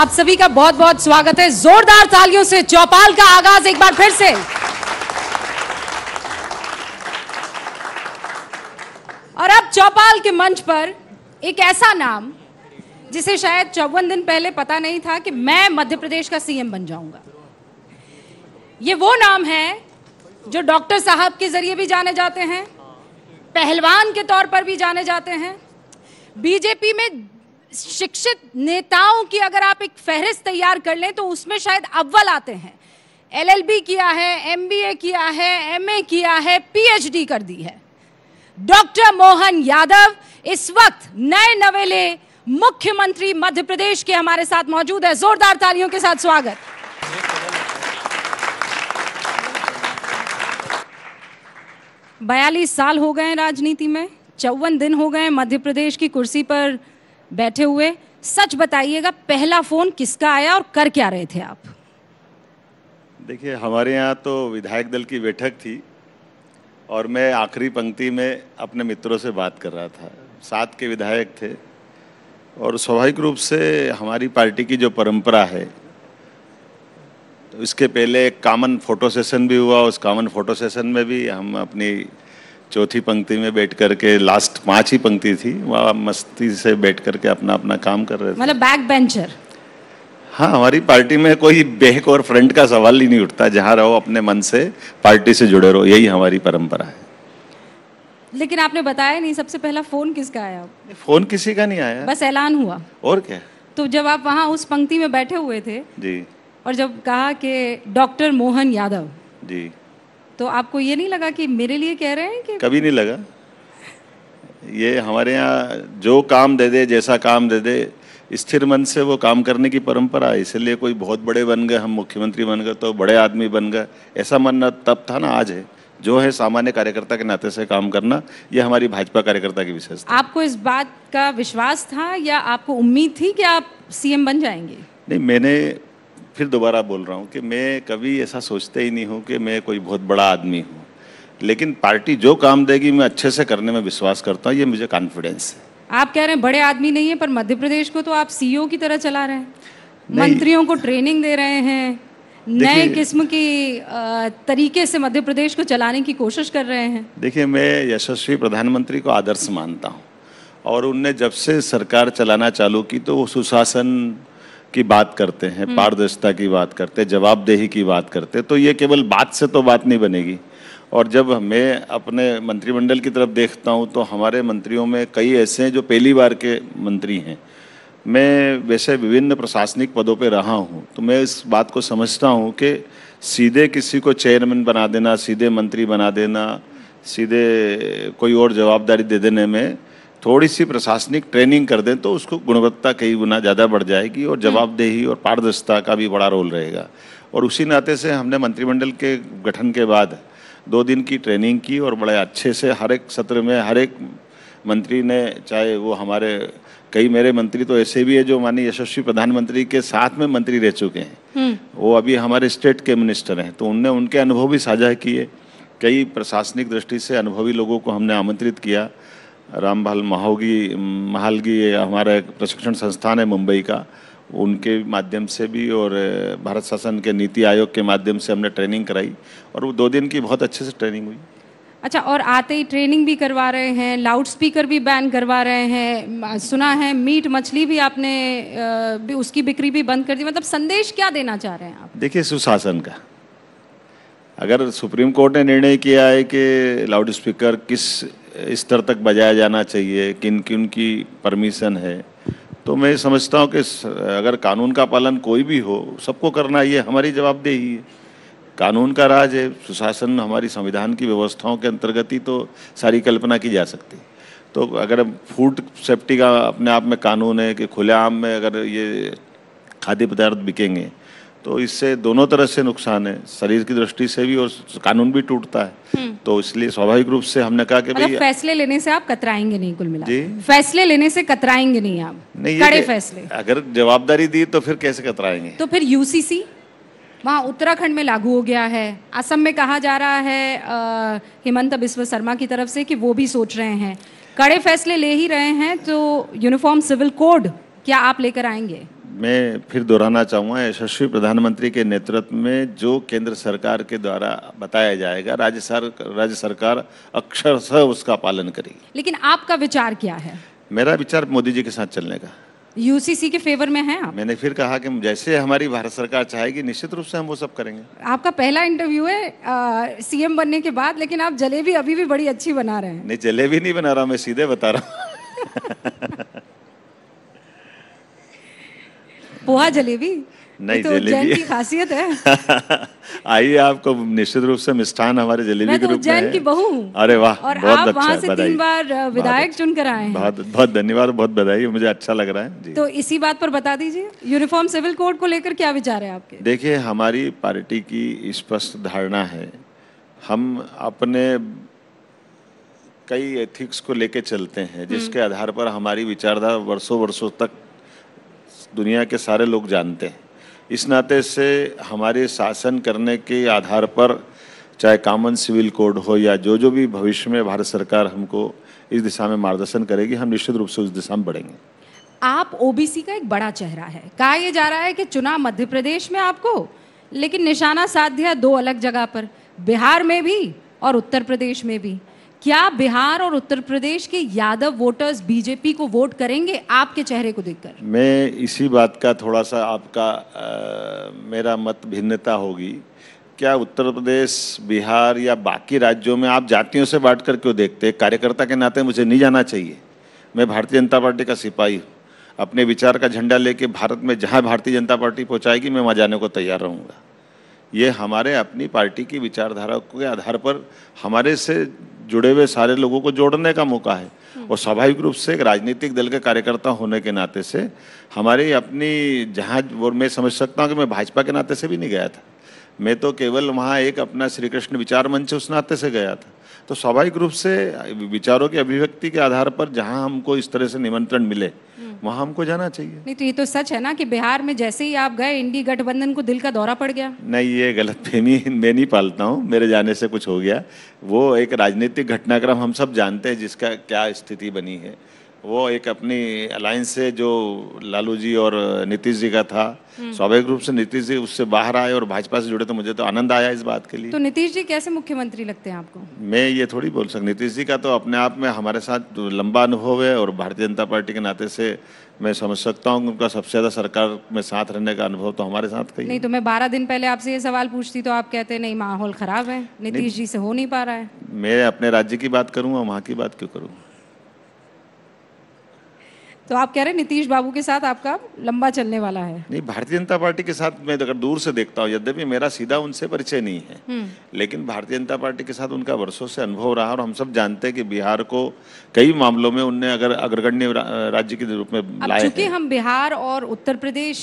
आप सभी का बहुत बहुत स्वागत है जोरदार तालियों से चौपाल का आगाज एक बार फिर से और अब चौपाल के मंच पर एक ऐसा नाम जिसे शायद चौवन दिन पहले पता नहीं था कि मैं मध्य प्रदेश का सीएम बन जाऊंगा ये वो नाम है जो डॉक्टर साहब के जरिए भी जाने जाते हैं पहलवान के तौर पर भी जाने जाते हैं बीजेपी में शिक्षित नेताओं की अगर आप एक फहरिस्त तैयार कर लें तो उसमें शायद अव्वल आते हैं एलएलबी किया है एमबीए किया है एमए किया है पीएचडी कर दी है डॉक्टर मोहन यादव इस वक्त नए नवेले मुख्यमंत्री मध्य प्रदेश के हमारे साथ मौजूद है जोरदार तालियों के साथ स्वागत बयालीस साल हो गए राजनीति में चौवन दिन हो गए मध्य प्रदेश की कुर्सी पर बैठे हुए सच बताइएगा पहला फोन किसका आया और कर क्या रहे थे आप देखिए हमारे यहाँ तो विधायक दल की बैठक थी और मैं आखिरी पंक्ति में अपने मित्रों से बात कर रहा था सात के विधायक थे और स्वाभाविक रूप से हमारी पार्टी की जो परंपरा है इसके पहले एक कामन फोटो सेशन भी हुआ उस कामन फोटो सेशन में भी हम अपनी चौथी पंक्ति में बैठ करके लास्ट पांच ही पंक्ति थी वहाँ मस्ती से बैठ करके अपना अपना काम कर रहे थे मतलब बैक बेंचर हाँ हमारी पार्टी में कोई बैक और फ्रंट का सवाल ही नहीं उठता जहाँ रहो अपने मन से पार्टी से जुड़े रहो यही हमारी परंपरा है लेकिन आपने बताया नहीं सबसे पहला फोन किसका आया फोन किसी का नहीं आया बस ऐलान हुआ और क्या तो जब आप वहाँ उस पंक्ति में बैठे हुए थे जी और जब कहा कि डॉक्टर मोहन यादव जी तो आपको ये नहीं लगा कि मेरे लिए कह रहे हैं कि कभी नहीं लगा ये हमारे यहाँ जो काम दे दे जैसा काम दे दे स्थिर मन से वो काम करने की परंपरा है इसलिए कोई बहुत बड़े बन गए हम मुख्यमंत्री बन गए तो बड़े आदमी बन गए ऐसा मन तब था ना आज है जो है सामान्य कार्यकर्ता के नाते से काम करना ये हमारी भाजपा कार्यकर्ता की विशेषता आपको इस बात का विश्वास था या आपको उम्मीद थी कि आप सीएम बन जाएंगे नहीं मैंने फिर दोबारा बोल रहा हूँ कि मैं कभी ऐसा सोचते ही नहीं हूँ कि मैं कोई बहुत बड़ा आदमी हूँ लेकिन पार्टी जो काम देगी मैं अच्छे से करने में विश्वास करता हूँ ये मुझे कॉन्फिडेंस है आप कह रहे हैं बड़े आदमी नहीं है पर मध्य प्रदेश को तो आप सी e की तरह चला रहे हैं मंत्रियों को ट्रेनिंग दे रहे हैं नए किस्म की तरीके से मध्य प्रदेश को चलाने की कोशिश कर रहे हैं देखिए मैं यशस्वी प्रधानमंत्री को आदर्श मानता हूँ और उनने जब से सरकार चलाना चालू की तो वो सुशासन की बात करते हैं हम्म। पारदर्शिता की बात करते हैं जवाबदेही की बात करते हैं तो ये केवल बात से तो बात नहीं बनेगी और जब मैं अपने मंत्रिमंडल की तरफ देखता हूँ तो हमारे मंत्रियों में कई ऐसे हैं जो पहली बार के मंत्री हैं मैं वैसे विभिन्न प्रशासनिक पदों पर रहा हूँ तो मैं इस बात को समझता हूँ कि सीधे किसी को चेयरमैन बना देना सीधे मंत्री बना देना सीधे कोई और जवाबदारी दे देने में थोड़ी सी प्रशासनिक ट्रेनिंग कर दें तो उसको गुणवत्ता कई गुना ज़्यादा बढ़ जाएगी और हम्म। जवाबदेही और पारदर्शिता का भी बड़ा रोल रहेगा और उसी नाते से हमने मंत्रिमंडल के गठन के बाद दो दिन की ट्रेनिंग की और बड़े अच्छे से हर एक सत्र में हर एक मंत्री ने चाहे वो हमारे कई मेरे मंत्री तो ऐसे भी है जो माननीय यशस्वी प्रधानमंत्री के साथ में मंत्री रह चुके हैं हम्म। वो अभी हमारे स्टेट के मिनिस्टर हैं तो उनने उनके अनुभव भी साझा किए कई प्रशासनिक दृष्टि से अनुभवी लोगों को हमने आमंत्रित किया रामभाल महोगी महालगी हमारा एक प्रशिक्षण संस्थान है मुंबई का उनके माध्यम से भी और भारत शासन के नीति आयोग के माध्यम से हमने ट्रेनिंग कराई और वो दो दिन की बहुत अच्छे से ट्रेनिंग हुई अच्छा और आते ही ट्रेनिंग भी करवा रहे हैं लाउड स्पीकर भी बैन करवा रहे हैं सुना है मीट मछली भी आपने भी उसकी बिक्री भी बंद कर दी मतलब संदेश क्या देना चाह रहे हैं आप देखिए सुशासन का अगर सुप्रीम कोर्ट ने निर्णय किया है कि लाउड स्पीकर किस स्तर तक बजाया जाना चाहिए किन किन की परमिशन है तो मैं समझता हूँ कि अगर कानून का पालन कोई भी हो सबको करना ये हमारी जवाबदेही है कानून का राज है सुशासन हमारी संविधान की व्यवस्थाओं के अंतर्गत ही तो सारी कल्पना की जा सकती है तो अगर फूड सेफ्टी का अपने आप में कानून है कि खुलेआम में अगर ये खाद्य पदार्थ बिकेंगे तो इससे दोनों तरह से नुकसान है शरीर की दृष्टि से भी और कानून भी टूटता है हम्म। तो इसलिए स्वाभाविक रूप से हमने कहा कि भाई फैसले लेने से आप कतराएंगे नहीं कुल मिला जी फैसले लेने से कतराएंगे नहीं आप नहीं कड़े फैसले अगर जवाबदारी दी तो फिर कैसे कतराएंगे तो फिर यूसीसी वहाँ उत्तराखंड में लागू हो गया है असम में कहा जा रहा है हेमंत बिस्व शर्मा की तरफ से कि वो भी सोच रहे हैं कड़े फैसले ले ही रहे हैं तो यूनिफॉर्म सिविल कोड क्या आप लेकर आएंगे मैं फिर दोहराना चाहूँगा यशस्वी प्रधानमंत्री के नेतृत्व में जो केंद्र सरकार के द्वारा बताया जाएगा राज्य सर राज्य सरकार अक्षरशः उसका पालन करेगी लेकिन आपका विचार क्या है मेरा विचार मोदी जी के साथ चलने का यूसीसी के फेवर में है आप मैंने फिर कहा कि जैसे हमारी भारत सरकार चाहेगी निश्चित रूप से हम वो सब करेंगे आपका पहला इंटरव्यू है सीएम बनने के बाद लेकिन आप जलेबी अभी भी बड़ी अच्छी बना रहे हैं नहीं जलेबी नहीं बना रहा मैं सीधे बता रहा हूँ पोहा जलेबी नहीं तो जलेबी की खासियत है आइए आपको निश्चित रूप से मिष्ठान हमारे जलेबी के तो रूप में की बहू अरे वाह और बहुत आप अच्छा वहाँ से तीन बार विधायक अच्छा। चुन कर आए बहुत बहुत धन्यवाद बहुत बधाई मुझे अच्छा लग रहा है तो इसी बात पर बता दीजिए यूनिफॉर्म सिविल कोड को लेकर क्या विचार है आपके देखिए हमारी पार्टी की स्पष्ट धारणा है हम अपने कई एथिक्स को लेके चलते हैं जिसके हम्म। आधार पर हमारी विचारधारा वर्षों वर्षों तक दुनिया के सारे लोग जानते हैं इस नाते से हमारे शासन करने के आधार पर चाहे कॉमन सिविल कोड हो या जो जो भी भविष्य में भारत सरकार हमको इस दिशा में मार्गदर्शन करेगी हम निश्चित रूप से उस दिशा में बढ़ेंगे आप ओबीसी का एक बड़ा चेहरा है कहा यह जा रहा है कि चुनाव मध्य प्रदेश में आपको लेकिन निशाना साध्या दो अलग जगह पर बिहार में भी और उत्तर प्रदेश में भी क्या बिहार और उत्तर प्रदेश के यादव वोटर्स बीजेपी को वोट करेंगे आपके चेहरे को देखकर मैं इसी बात का थोड़ा सा आपका आ, मेरा मत भिन्नता होगी क्या उत्तर प्रदेश बिहार या बाकी राज्यों में आप जातियों से बांट कर क्यों देखते हैं कार्यकर्ता के नाते मुझे नहीं जाना चाहिए मैं भारतीय जनता पार्टी का सिपाही हूँ अपने विचार का झंडा लेके भारत में जहाँ भारतीय जनता पार्टी पहुँचाएगी मैं वहाँ जाने को तैयार रहूँगा ये हमारे अपनी पार्टी की विचारधारा के आधार पर हमारे से जुड़े हुए सारे लोगों को जोड़ने का मौका है हम्म। और स्वाभाविक रूप से एक राजनीतिक दल के कार्यकर्ता होने के नाते से हमारी अपनी जहाँ और मैं समझ सकता हूँ कि मैं भाजपा के नाते से भी नहीं गया था मैं तो केवल वहाँ एक अपना श्री कृष्ण विचार मंच उस नाते से गया था तो स्वाभाविक रूप से विचारों के अभिव्यक्ति के आधार पर जहाँ हमको इस तरह से निमंत्रण मिले हम्म। वहाँ हमको जाना चाहिए नहीं तो ये तो सच है ना कि बिहार में जैसे ही आप गए इंडी गठबंधन को दिल का दौरा पड़ गया नहीं ये गलत फहमी मैं नहीं पालता हूँ मेरे जाने से कुछ हो गया वो एक राजनीतिक घटनाक्रम हम सब जानते हैं जिसका क्या स्थिति बनी है वो एक अपनी अलायंस से जो लालू जी और नीतीश जी का था हम्म। स्वाभाविक रूप से नीतीश जी उससे बाहर आए और भाजपा से जुड़े तो मुझे तो आनंद आया इस बात के लिए तो नीतीश जी कैसे मुख्यमंत्री लगते हैं आपको मैं ये थोड़ी बोल सकता नीतीश जी का तो अपने आप में हमारे साथ लंबा अनुभव है और भारतीय जनता पार्टी के नाते से मैं समझ सकता हूँ उनका सबसे ज्यादा सरकार में साथ रहने का अनुभव तो हमारे साथ कहीं नहीं तो मैं बारह दिन पहले आपसे ये सवाल पूछती तो आप कहते नहीं माहौल खराब है नीतीश जी से हो नहीं पा रहा है मैं अपने राज्य की बात करूँ और वहाँ की बात क्यों करूँ तो आप कह रहे हैं नीतीश बाबू के साथ आपका लंबा चलने वाला है नहीं भारतीय जनता पार्टी के साथ मैं अगर दूर से देखता हूँ यद्यपि मेरा सीधा उनसे परिचय नहीं है हम्म। लेकिन भारतीय जनता पार्टी के साथ उनका वर्षों से अनुभव रहा और हम सब जानते हैं कि बिहार को कई मामलों में उनने अगर अग्रगण्य राज्य के रूप में लाया क्योंकि हम बिहार और उत्तर प्रदेश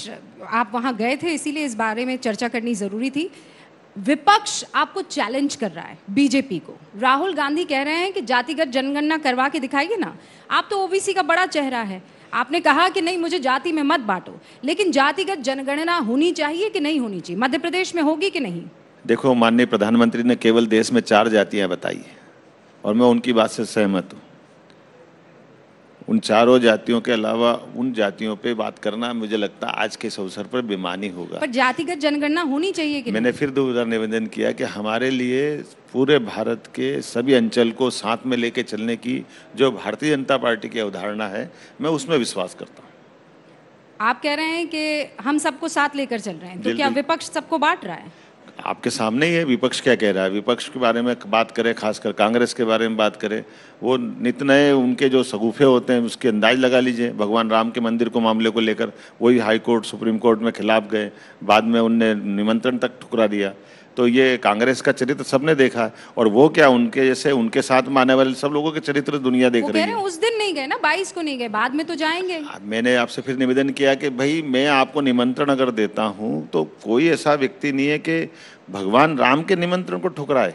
आप वहाँ गए थे इसीलिए इस बारे में चर्चा करनी जरूरी थी विपक्ष आपको चैलेंज कर रहा है बीजेपी को राहुल गांधी कह रहे हैं कि जातिगत जनगणना करवा के दिखाइए ना आप तो ओबीसी का बड़ा चेहरा है आपने कहा कि नहीं मुझे जाति में मत बांटो लेकिन जातिगत जनगणना होनी चाहिए कि नहीं होनी चाहिए मध्य प्रदेश में होगी कि नहीं देखो माननीय प्रधानमंत्री ने केवल देश में चार जातियां बताई और मैं उनकी बात से सहमत हूँ उन चारों जातियों के अलावा उन जातियों पे बात करना मुझे लगता आज के इस अवसर पर बेमानी होगा पर जातिगत जनगणना होनी चाहिए कि मैंने फिर दोबारा निवेदन किया कि हमारे लिए पूरे भारत के सभी अंचल को साथ में लेके चलने की जो भारतीय जनता पार्टी की अवधारणा है मैं उसमें विश्वास करता हूँ आप कह रहे हैं कि हम सबको साथ लेकर चल रहे हैं तो क्या विपक्ष सबको बांट रहा है आपके सामने ही है विपक्ष क्या कह रहा है विपक्ष के बारे में बात करें खासकर कांग्रेस के बारे में बात करें वो नित नए उनके जो सगूफे होते हैं उसके अंदाज लगा लीजिए भगवान राम के मंदिर को मामले को लेकर वही हाई कोर्ट सुप्रीम कोर्ट में खिलाफ गए बाद में उनने निमंत्रण तक ठुकरा दिया तो ये कांग्रेस का चरित्र सबने देखा है और वो क्या उनके जैसे उनके साथ में आने वाले सब लोगों के चरित्र दुनिया देख रही है उस दिन नहीं गए ना बाईस को नहीं गए बाद में तो जाएंगे मैंने आपसे फिर निवेदन किया कि भाई मैं आपको निमंत्रण अगर देता हूँ तो कोई ऐसा व्यक्ति नहीं है कि भगवान राम के निमंत्रण को ठुकराए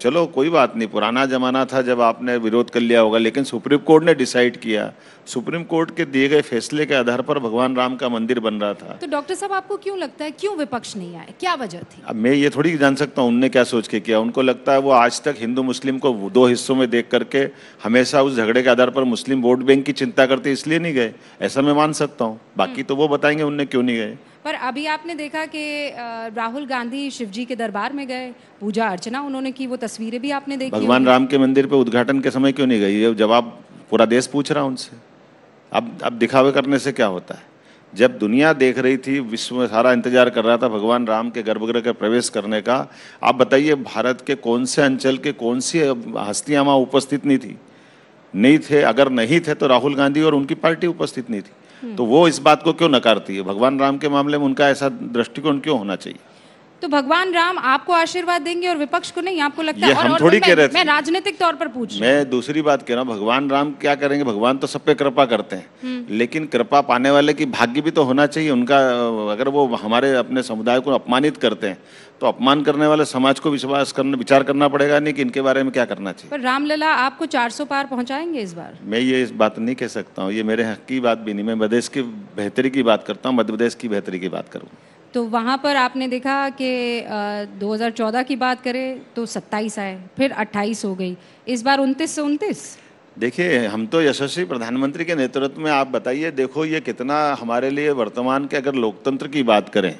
चलो कोई बात नहीं पुराना ज़माना था जब आपने विरोध कर लिया होगा लेकिन सुप्रीम कोर्ट ने डिसाइड किया सुप्रीम कोर्ट के दिए गए फैसले के आधार पर भगवान राम का मंदिर बन रहा था तो डॉक्टर साहब आपको क्यों लगता है क्यों विपक्ष नहीं आए क्या वजह थी अब मैं ये थोड़ी जान सकता हूँ उनने क्या सोच के किया उनको लगता है वो आज तक हिंदू मुस्लिम को दो हिस्सों में देख करके हमेशा उस झगड़े के आधार पर मुस्लिम वोट बैंक की चिंता करते इसलिए नहीं गए ऐसा मैं मान सकता हूँ बाकी हम्म। तो वो बताएंगे उनने क्यों नहीं गए पर अभी आपने देखा कि राहुल गांधी शिव जी के दरबार में गए पूजा अर्चना उन्होंने की वो तस्वीरें भी आपने देखी भगवान राम के मंदिर पे उद्घाटन के समय क्यों नहीं गई जवाब पूरा देश पूछ रहा उनसे अब अब दिखावे करने से क्या होता है जब दुनिया देख रही थी विश्व में सारा इंतजार कर रहा था भगवान राम के गर्भगृह के प्रवेश करने का आप बताइए भारत के कौन से अंचल के कौन सी हस्तियाँ वहाँ उपस्थित नहीं थी नहीं थे अगर नहीं थे तो राहुल गांधी और उनकी पार्टी उपस्थित नहीं थी हम्म। तो वो इस बात को क्यों नकारती है भगवान राम के मामले में उनका ऐसा दृष्टिकोण क्यों होना चाहिए तो भगवान राम आपको आशीर्वाद देंगे और विपक्ष को नहीं आपको लगता है और, हम और थोड़ी कह रहे थे मैं राजनीतिक तौर पर पूछ मैं दूसरी बात कह रहा हूँ भगवान राम क्या करेंगे भगवान तो सब पे कृपा करते हैं हम्म। लेकिन कृपा पाने वाले की भाग्य भी तो होना चाहिए उनका अगर वो हमारे अपने समुदाय को अपमानित करते हैं तो अपमान करने वाले समाज को विश्वास करने विचार करना पड़ेगा नहीं कि इनके बारे में क्या करना चाहिए पर रामलला आपको 400 पार पहुंचाएंगे इस बार मैं ये इस बात नहीं कह सकता हूँ ये मेरे हक की बात भी नहीं मैं मध्यप्रदेश की बेहतरी की बात करता हूँ मध्य प्रदेश की बेहतरी की बात करूँ तो वहाँ पर आपने देखा कि 2014 की बात करें तो 27 आए फिर 28 हो गई इस बार 29 से 29 देखिए हम तो यशस्वी प्रधानमंत्री के नेतृत्व में आप बताइए देखो ये कितना हमारे लिए वर्तमान के अगर लोकतंत्र की बात करें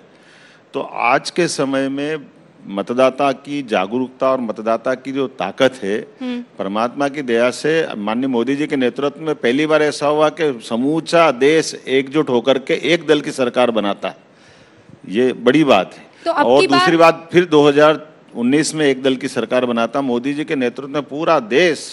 तो आज के समय में मतदाता की जागरूकता और मतदाता की जो ताकत है हम्म। परमात्मा की दया से माननीय मोदी जी के नेतृत्व में पहली बार ऐसा हुआ कि समूचा देश एकजुट होकर के एक दल की सरकार बनाता है ये बड़ी बात है तो और दूसरी बात फिर 2019 में एक दल की सरकार बनाता मोदी जी के नेतृत्व में पूरा देश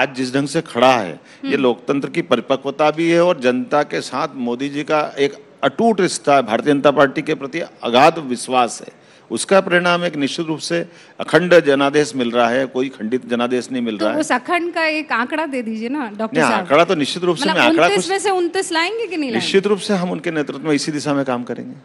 आज जिस ढंग से खड़ा है हम्म। ये लोकतंत्र की परिपक्वता भी है और जनता के साथ मोदी जी का एक अटूट रिश्ता है भारतीय जनता पार्टी के प्रति अगाध विश्वास है उसका परिणाम एक निश्चित रूप से अखंड जनादेश मिल रहा है कोई खंडित जनादेश नहीं मिल तो रहा है उस अखंड का एक आंकड़ा दे दीजिए ना डॉक्टर आंकड़ा तो निश्चित रूप से मतलब आंकड़ा में से लाएंगे कि नहीं निश्चित रूप से हम उनके नेतृत्व में इसी दिशा में काम करेंगे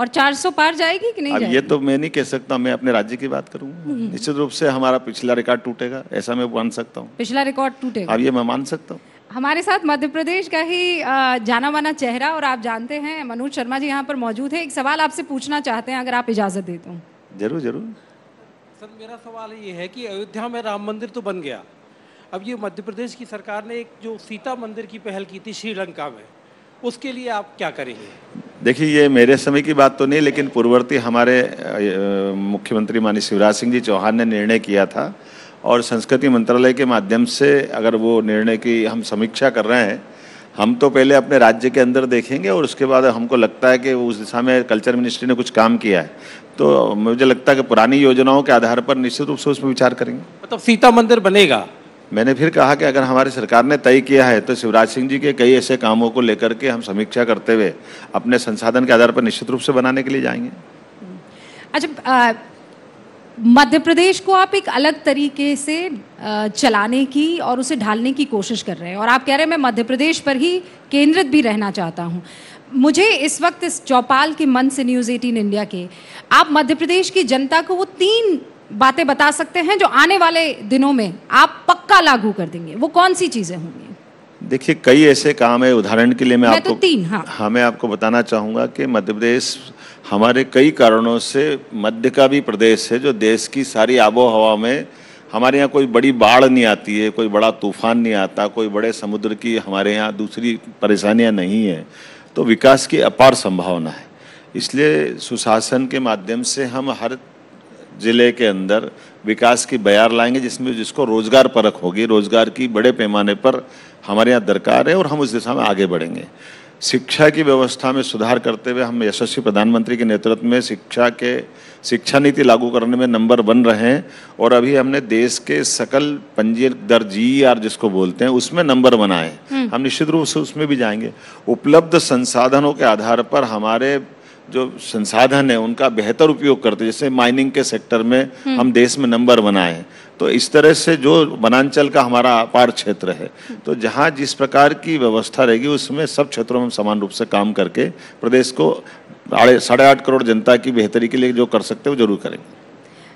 और 400 पार जाएगी कि नहीं अब ये तो मैं नहीं कह सकता मैं अपने राज्य की बात करूंगा हम्म। निश्चित रूप से हमारा पिछला रिकॉर्ड टूटेगा ऐसा मैं मान सकता हूँ पिछला रिकॉर्ड टूटेगा अब ये मैं मान सकता हूँ हमारे साथ मध्य प्रदेश का ही जाना माना चेहरा और आप जानते हैं मनोज शर्मा जी यहाँ पर मौजूद है एक सवाल आपसे पूछना चाहते हैं अगर आप इजाज़त दे तो जरूर जरूर सर मेरा सवाल ये है कि अयोध्या में राम मंदिर तो बन गया अब ये मध्य प्रदेश की सरकार ने एक जो सीता मंदिर की पहल की थी श्रीलंका में उसके लिए आप क्या करेंगे देखिए ये मेरे समय की बात तो नहीं लेकिन पूर्ववर्ती हमारे मुख्यमंत्री माननीय शिवराज सिंह जी चौहान ने निर्णय किया था और संस्कृति मंत्रालय के माध्यम से अगर वो निर्णय की हम समीक्षा कर रहे हैं हम तो पहले अपने राज्य के अंदर देखेंगे और उसके बाद हमको लगता है कि उस दिशा में कल्चर मिनिस्ट्री ने कुछ काम किया है तो मुझे लगता है कि पुरानी योजनाओं के आधार पर निश्चित रूप से उसमें विचार करेंगे मतलब सीता मंदिर बनेगा मैंने फिर कहा कि अगर हमारी सरकार ने तय किया है तो शिवराज सिंह जी के कई ऐसे कामों को लेकर के हम समीक्षा करते हुए अपने संसाधन के आधार पर निश्चित रूप से बनाने के लिए जाएंगे अच्छा मध्य प्रदेश को आप एक अलग तरीके से चलाने की और उसे ढालने की कोशिश कर रहे हैं और आप कह रहे हैं मैं मध्य प्रदेश पर ही केंद्रित भी रहना चाहता हूँ मुझे इस वक्त इस चौपाल के मन से न्यूज़ एटीन इंडिया के आप मध्य प्रदेश की जनता को वो तीन बातें बता सकते हैं जो आने वाले दिनों में आप पक्का लागू कर देंगे वो कौन सी चीज़ें होंगी देखिए कई ऐसे काम है उदाहरण के लिए मैं, मैं तो आपको तो तीन हाँ हाँ मैं आपको बताना चाहूँगा कि मध्य प्रदेश हमारे कई कारणों से मध्य का भी प्रदेश है जो देश की सारी आबो हवा में हमारे यहाँ कोई बड़ी बाढ़ नहीं आती है कोई बड़ा तूफान नहीं आता कोई बड़े समुद्र की हमारे यहाँ दूसरी परेशानियाँ नहीं है तो विकास की अपार संभावना है इसलिए सुशासन के माध्यम से हम हर ज़िले के अंदर विकास की बयार लाएंगे जिसमें जिसको रोज़गार परक होगी रोज़गार की बड़े पैमाने पर हमारे यहाँ दरकार है और हम उस दिशा में आगे बढ़ेंगे शिक्षा की व्यवस्था में सुधार करते हुए हम यशस्वी प्रधानमंत्री के नेतृत्व में शिक्षा के शिक्षा नीति लागू करने में नंबर वन रहे हैं और अभी हमने देश के सकल पंजीय दर जी आर e जिसको बोलते हैं उसमें नंबर वन आए हम्म। हम निश्चित रूप से उसमें भी जाएंगे उपलब्ध संसाधनों के आधार पर हमारे जो संसाधन है उनका बेहतर उपयोग करते जैसे माइनिंग के सेक्टर में हम्म। हम देश में नंबर बनाए तो इस तरह से जो वनांचल का हमारा अपार क्षेत्र है तो जहाँ जिस प्रकार की व्यवस्था रहेगी उसमें सब क्षेत्रों में समान रूप से काम करके प्रदेश को साढ़े आठ करोड़ जनता की बेहतरी के लिए जो कर सकते हो वो जरूर करेंगे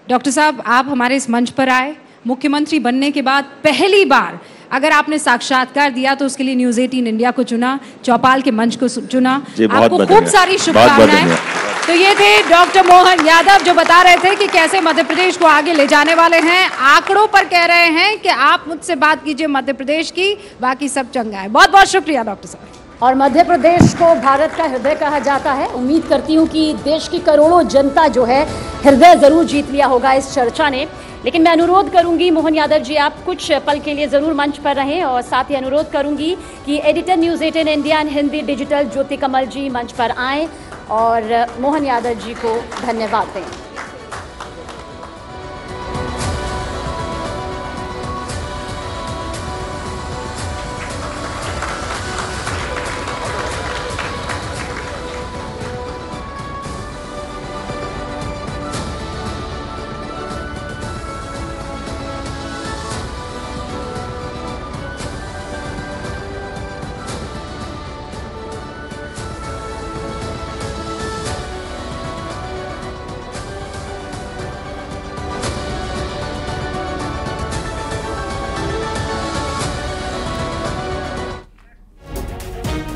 डॉक्टर साहब आप हमारे इस मंच पर आए मुख्यमंत्री बनने के बाद पहली बार अगर आपने साक्षात्कार दिया तो उसके लिए न्यूज एटीन इंडिया को चुना चौपाल के मंच को चुना आपको खूब सारी शुभकामनाएं तो ये थे डॉक्टर मोहन यादव जो बता रहे थे कि कैसे मध्य प्रदेश को आगे ले जाने वाले हैं आंकड़ों पर कह रहे हैं कि आप मुझसे बात कीजिए मध्य प्रदेश की बाकी सब चंगा है बहुत बहुत शुक्रिया डॉक्टर साहब और मध्य प्रदेश को भारत का हृदय कहा जाता है उम्मीद करती हूँ कि देश की करोड़ों जनता जो है हृदय ज़रूर जीत लिया होगा इस चर्चा ने लेकिन मैं अनुरोध करूंगी मोहन यादव जी आप कुछ पल के लिए ज़रूर मंच पर रहें और साथ ही अनुरोध करूंगी कि editor news eighteen India and Hindi digital Jyoti Kamal ji मंच पर आएँ और मोहन यादव जी को धन्यवाद दें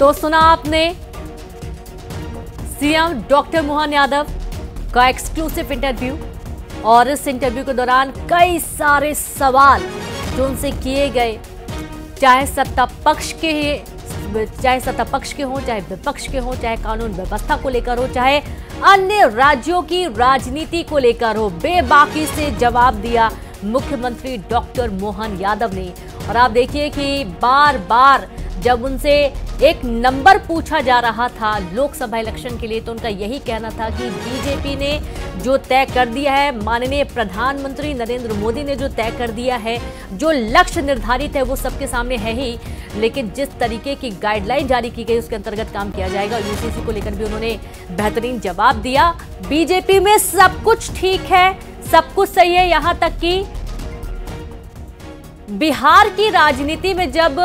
तो सुना आपने सीएम डॉक्टर मोहन यादव का एक्सक्लूसिव इंटरव्यू और इस इंटरव्यू के दौरान कई सारे सवाल जो उनसे किए गए चाहे सत्ता पक्ष के चाहे सत्ता पक्ष के हों चाहे विपक्ष के हों चाहे कानून व्यवस्था को लेकर हो चाहे अन्य राज्यों की राजनीति को लेकर हो बेबाकी से जवाब दिया मुख्यमंत्री डॉक्टर मोहन यादव ने और आप देखिए कि बार बार जब उनसे एक नंबर पूछा जा रहा था लोकसभा इलेक्शन के लिए तो उनका यही कहना था कि बीजेपी ने जो तय कर दिया है माननीय प्रधानमंत्री नरेंद्र मोदी ने जो तय कर दिया है जो लक्ष्य निर्धारित है वो सबके सामने है ही लेकिन जिस तरीके की गाइडलाइन जारी की गई उसके अंतर्गत काम किया जाएगा यूसीसी को लेकर भी उन्होंने बेहतरीन जवाब दिया बीजेपी में सब कुछ ठीक है सब कुछ सही है यहां तक कि बिहार की राजनीति में जब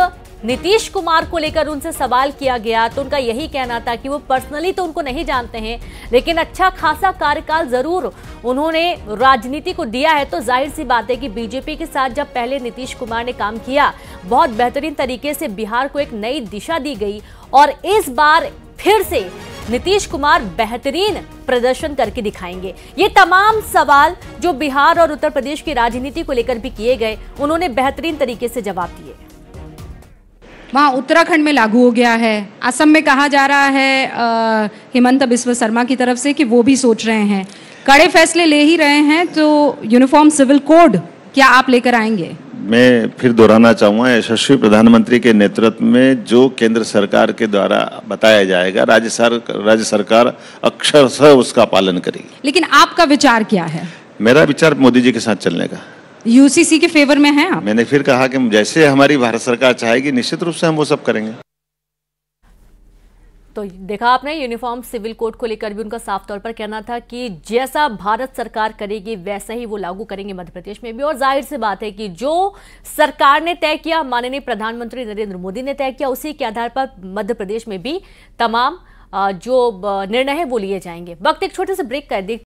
नीतीश कुमार को लेकर उनसे सवाल किया गया तो उनका यही कहना था कि वो पर्सनली तो उनको नहीं जानते हैं लेकिन अच्छा खासा कार्यकाल जरूर उन्होंने राजनीति को दिया है तो जाहिर सी बात है कि बीजेपी के साथ जब पहले नीतीश कुमार ने काम किया बहुत बेहतरीन तरीके से बिहार को एक नई दिशा दी गई और इस बार फिर से नीतीश कुमार बेहतरीन प्रदर्शन करके दिखाएंगे ये तमाम सवाल जो बिहार और उत्तर प्रदेश की राजनीति को लेकर भी किए गए उन्होंने बेहतरीन तरीके से जवाब दिए वहाँ उत्तराखंड में लागू हो गया है असम में कहा जा रहा है हेमंत बिस्व शर्मा की तरफ से कि वो भी सोच रहे हैं कड़े फैसले ले ही रहे हैं तो यूनिफॉर्म सिविल कोड क्या आप लेकर आएंगे मैं फिर दोहराना चाहूँगा यशस्वी प्रधानमंत्री के नेतृत्व में जो केंद्र सरकार के द्वारा बताया जाएगा राज्य सर, राज्य सरकार अक्षर से उसका पालन करेगी लेकिन आपका विचार क्या है मेरा विचार मोदी जी के साथ चलने का यूसीसी के फेवर में है आप मैंने फिर कहा कि जैसे हमारी भारत सरकार चाहेगी निश्चित रूप से हम वो सब करेंगे तो देखा आपने यूनिफॉर्म सिविल कोड को लेकर भी उनका साफ तौर पर कहना था कि जैसा भारत सरकार करेगी वैसा ही वो लागू करेंगे मध्य प्रदेश में भी और जाहिर सी बात है कि जो सरकार ने तय किया माननीय प्रधानमंत्री नरेंद्र मोदी ने तय किया उसी के आधार पर मध्य प्रदेश में भी तमाम जो निर्णय है वो लिए जाएंगे वक्त एक छोटे से ब्रेक कर देख